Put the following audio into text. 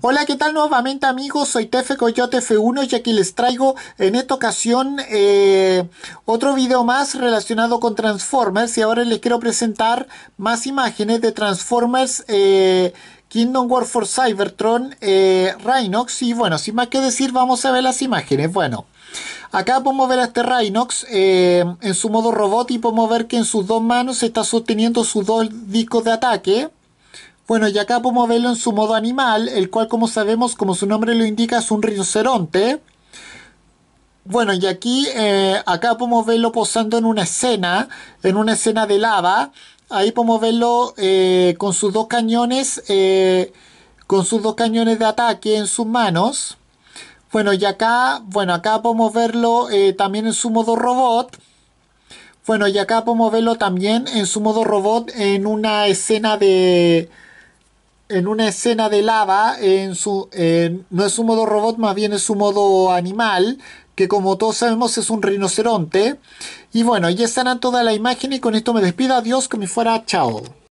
Hola, ¿qué tal nuevamente amigos? Soy Tefe Coyote F1 y aquí les traigo en esta ocasión eh, otro video más relacionado con Transformers y ahora les quiero presentar más imágenes de Transformers eh, Kingdom War for Cybertron eh, Rhinox y bueno, sin más que decir vamos a ver las imágenes, bueno Acá podemos ver a este Rhinox en su modo robot y podemos ver que en sus dos manos está sosteniendo sus dos discos de ataque bueno, y acá podemos verlo en su modo animal, el cual como sabemos, como su nombre lo indica, es un rinoceronte. Bueno, y aquí, eh, acá podemos verlo posando en una escena, en una escena de lava. Ahí podemos verlo eh, con sus dos cañones, eh, con sus dos cañones de ataque en sus manos. Bueno, y acá, bueno, acá podemos verlo también en su modo robot. Bueno, y acá podemos verlo también en su modo robot en una escena de, en una escena de lava, en su, no es un modo robot, más bien es su modo animal, que como todos sabemos es un rinoceronte. Y bueno, ya estarán toda la imagen y con esto me despido. Adiós, que me fuera. Chao.